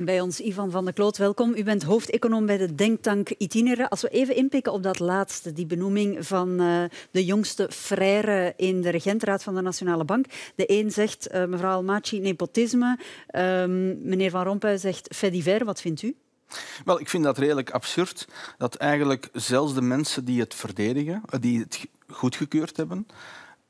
Bij ons Ivan van der Kloot, welkom. U bent hoofdeconoom bij de denktank Itinere. Als we even inpikken op dat laatste, die benoeming van eh, de jongste frère in de regentraad van de Nationale Bank. De een zegt, eh, mevrouw Almaci, nepotisme. Ehm, meneer Van Rompuy zegt, fait divers. Wat vindt u? Wel, ik vind dat redelijk absurd dat eigenlijk zelfs de mensen die het verdedigen, eh, die het goedgekeurd hebben,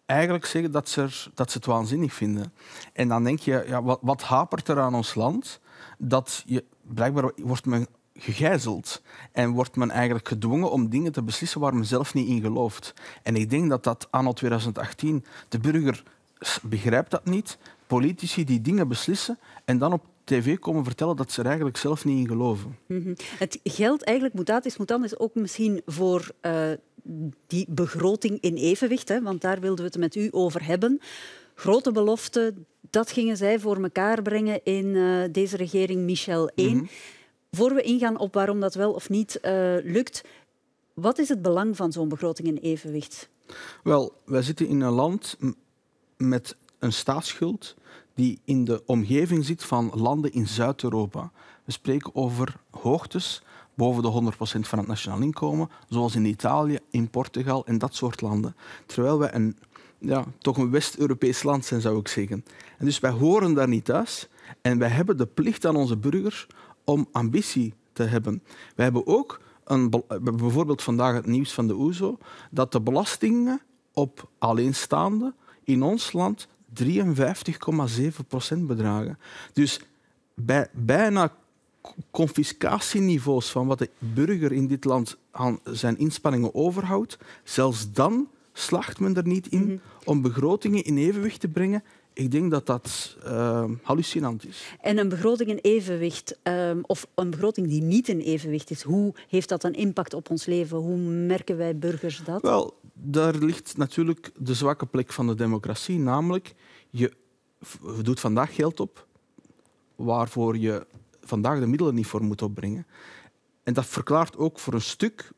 eigenlijk zeggen dat ze, er, dat ze het waanzinnig vinden. En dan denk je, ja, wat, wat hapert er aan ons land dat je blijkbaar wordt men gegijzeld en wordt men eigenlijk gedwongen om dingen te beslissen waar men zelf niet in gelooft. En ik denk dat dat anno 2018 de burger begrijpt dat niet. Politici die dingen beslissen en dan op tv komen vertellen dat ze er eigenlijk zelf niet in geloven. Mhm. eigenlijk moet Het geldt eigenlijk, dan is ook misschien voor eh, die begroting in evenwicht. Hè? Want daar wilden we het met u over hebben. Grote beloften dat gingen zij voor elkaar brengen in eh, deze regering Michel 1. Mm Voor we ingaan op waarom dat wel of niet eh, lukt, wat is het belang van zo'n begroting in evenwicht? Wel, wij zitten in een land met een staatsschuld die in de omgeving zit van landen in Zuid-Europa. We spreken over hoogtes boven de 100% van het nationaal inkomen, zoals in Italië, in Portugal en dat soort landen. Terwijl wij een ja, toch een West-Europees land zijn, zou ik zeggen. En dus wij horen daar niet thuis en wij hebben de plicht aan onze burgers om ambitie te hebben. Wij hebben ook een, bijvoorbeeld vandaag het nieuws van de OESO dat de belastingen op alleenstaanden in ons land 53,7 procent bedragen. Dus bij, bijna confiscatieniveaus van wat de burger in dit land aan zijn inspanningen overhoudt, zelfs dan Slacht men er niet in mhm. om begrotingen in evenwicht te brengen ik denk dat dat ehm, hallucinant is. En een begroting in evenwicht, uh, of een begroting die niet in evenwicht is, hoe heeft dat een impact op ons leven? Hoe merken wij burgers dat? Wel, daar ligt natuurlijk de zwakke plek van de democratie. Namelijk, je doet vandaag geld op waarvoor je vandaag de middelen niet voor moet opbrengen. En dat verklaart ook voor een stuk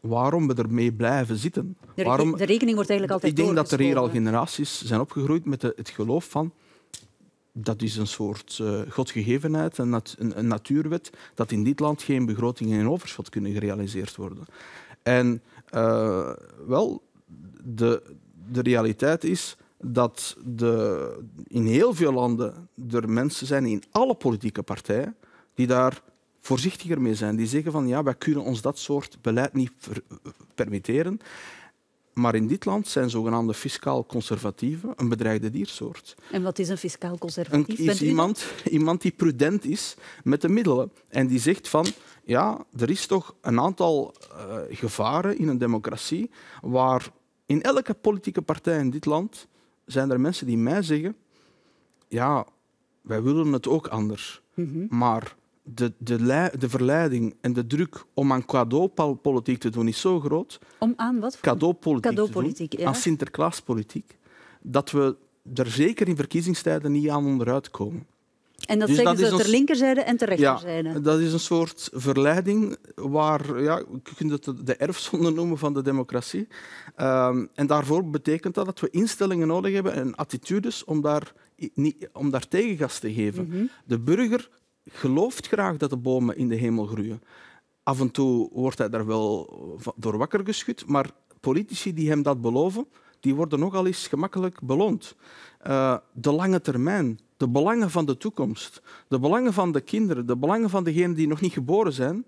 waarom we ermee blijven zitten. De, waarom... de rekening wordt eigenlijk altijd Ik denk dat er hier al generaties zijn opgegroeid met het geloof van dat is een soort uh, godgegevenheid, een, een, natuurwet, dat in dit land geen begrotingen in overschot kunnen gerealiseerd worden. En eh, wel, de, de realiteit is dat de, in heel veel landen er mensen zijn in alle politieke partijen die daar voorzichtiger mee zijn. Die zeggen van ja, wij kunnen ons dat soort beleid niet permitteren. Maar in dit land zijn zogenaamde fiscaal conservatieven een bedreigde diersoort. En wat is een fiscaal conservatief? Een, is iemand, iemand die prudent is met de middelen en die zegt van ja, er is toch een aantal eh, gevaren in een democratie waar in elke politieke partij in dit land zijn er mensen die mij zeggen ja, wij willen het ook anders. Mm Maar de, de, de verleiding en de druk om aan cadeaupolitiek te doen is zo groot. Om aan wat? Cadeaupolitiek. cadeaupolitiek Aan Sinterklaaspolitiek. Dat we er zeker in verkiezingstijden niet aan onderuit komen. En dat dus zeggen ze ter linkerzijde en ter rechterzijde. dat is een soort verleiding waar, ja, je kunt het de erfzonde noemen van de democratie. Ehm, en daarvoor betekent dat dat we instellingen nodig hebben en attitudes om daar, niet, om daar tegengas te geven. Mhm. De burger gelooft graag dat de bomen in de hemel groeien. Af en toe wordt hij daar wel door wakker geschud, maar politici die hem dat beloven, die worden nogal eens gemakkelijk beloond. Eh, de lange termijn, de belangen van de toekomst, de belangen van de kinderen, de belangen van degenen die nog niet geboren zijn,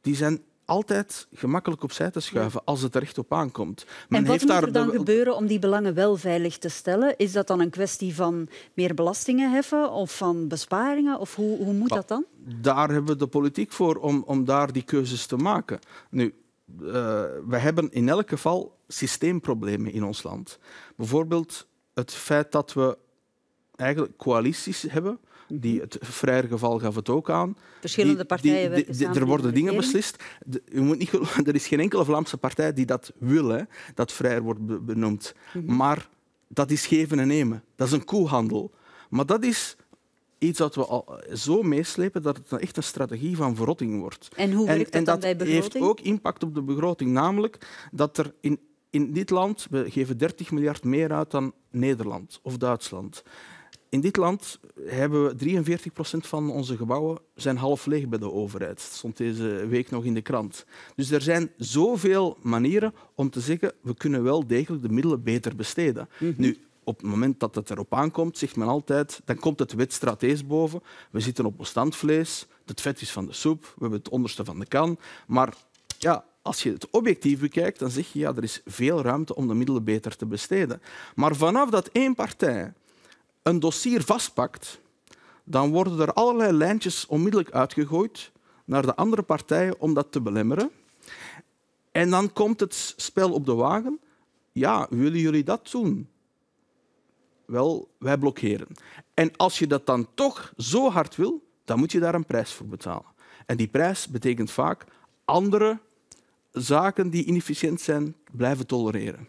die zijn altijd gemakkelijk opzij te schuiven als het er echt op aankomt. Men en wat heeft daar moet er dan gebeuren om die belangen wel veilig te stellen? Is dat dan een kwestie van meer belastingen heffen of van besparingen? Of hoe, hoe moet dat dan? Daar hebben we de politiek voor om, om daar die keuzes te maken. Nu, eh, we hebben in elk geval systeemproblemen in ons land. Bijvoorbeeld het feit dat we eigenlijk coalities hebben die, het Freyer-geval gaf het ook aan. Verschillende partijen die, die, Er worden dingen beslist. moet niet, er is geen enkele Vlaamse partij die dat wil, dat vrijer wordt benoemd. Mhm. Maar dat is geven en nemen. Dat is een koehandel. Maar dat is iets dat we al zo meeslepen dat het echt een strategie van verrotting wordt. En hoe werkt en, dat, heeft ook impact op de begroting, namelijk dat er in, in dit land, we geven 30 miljard meer uit dan Nederland of Duitsland in dit land hebben we 43 procent van onze gebouwen zijn half leeg bij de overheid. Dat stond deze week nog in de krant. Dus er zijn zoveel manieren om te zeggen we kunnen wel degelijk de middelen beter besteden. Mhm. Nu, op het moment dat het erop aankomt, zegt men altijd, dan komt het wet boven. We zitten op bestandvlees, het vet is van de soep, we hebben het onderste van de kan. Maar ja, als je het objectief bekijkt, dan zeg je ja, er is veel ruimte om de middelen beter te besteden. Maar vanaf dat één partij een dossier vastpakt, dan worden er allerlei lijntjes onmiddellijk uitgegooid naar de andere partijen om dat te belemmeren. En dan komt het spel op de wagen. Ja, willen jullie dat doen? Wel, wij blokkeren. En als je dat dan toch zo hard wil, dan moet je daar een prijs voor betalen. En die prijs betekent vaak andere zaken die inefficiënt zijn, blijven tolereren.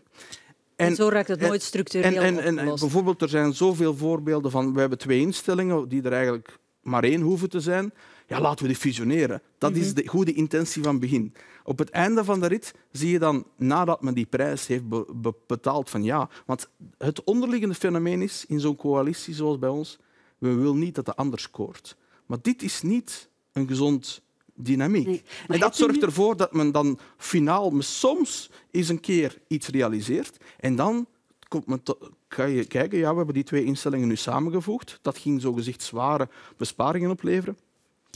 En, zo raakt het nooit structureel en, en, en, Bijvoorbeeld, er zijn zoveel voorbeelden van... We hebben twee instellingen die er eigenlijk maar één hoeven te zijn. Ja, laten we die fusioneren. Dat is mhm. de goede intentie van begin. Op het einde van de rit zie je dan, nadat men die prijs heeft betaald, van ja... Want het onderliggende fenomeen is, in zo'n coalitie zoals bij ons, we willen niet dat de ander scoort. Maar dit is niet een gezond dynamiek. En dat zorgt ervoor dat men dan finaal soms eens een keer iets realiseert en dan komt men tot, kan je kijken, ja, we hebben die twee instellingen nu samengevoegd. Dat ging zogezegd zware besparingen opleveren.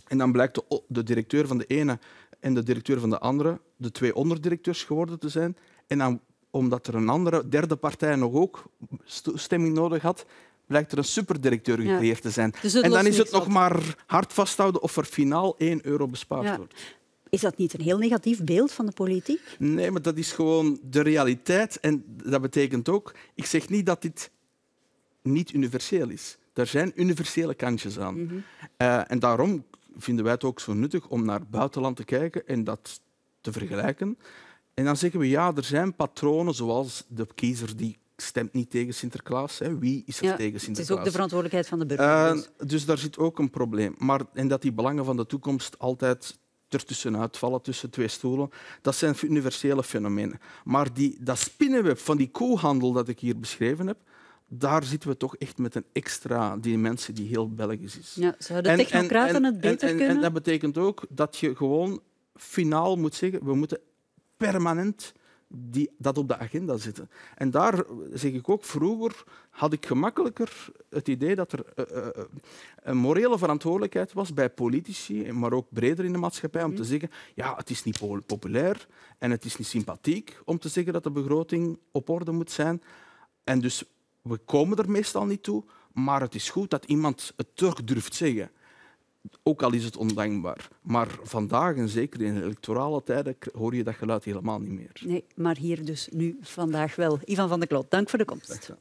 En dan blijkt de, de directeur van de ene en de directeur van de andere de twee onderdirecteurs geworden te zijn. En dan omdat er een andere derde partij nog ook stemming nodig had, blijkt er een superdirecteur gecreëerd te zijn. Dus en dan is het nog maar hard vasthouden of er finaal 1 euro bespaard wordt. Is dat niet een heel negatief beeld van de politiek? Nee, maar dat is gewoon de realiteit. En dat betekent ook, ik zeg niet dat dit niet universeel is. Er zijn universele kantjes aan. Mhm. Eh, en daarom vinden wij het ook zo nuttig om naar buitenland te kijken en dat te vergelijken. En dan zeggen we, ja, er zijn patronen zoals de kiezer die stemt niet tegen Sinterklaas. Hè. Wie is er tegen Sinterklaas? Het is ook de verantwoordelijkheid van de burger. Eh, dus. dus daar zit ook een probleem. Maar, en dat die belangen van de toekomst altijd ertussenuit vallen, tussen twee stoelen. Dat zijn universele fenomenen. Maar die, dat spinnenweb van die koehandel dat ik hier beschreven heb, daar zitten we toch echt met een extra dimensie die heel Belgisch is. Ja, zouden de technocraten het beter en, kunnen? En dat betekent ook dat je gewoon finaal moet zeggen, we moeten permanent die dat op de agenda zitten. En daar zeg ik ook, vroeger had ik gemakkelijker het idee dat er eh, eh, eh, een morele verantwoordelijkheid was bij politici, maar ook breder in de maatschappij, om te mhm. zeggen, ja, het is niet populair en het is niet sympathiek om te zeggen dat de begroting op orde moet zijn. En dus we komen er meestal niet toe, maar het is goed dat iemand het terug durft zeggen ook al is het ondankbaar. Maar vandaag, en zeker in electorale tijden, hoor je dat geluid helemaal niet meer. Nee, maar hier dus nu vandaag wel. Ivan van der Kloot, dank voor de komst.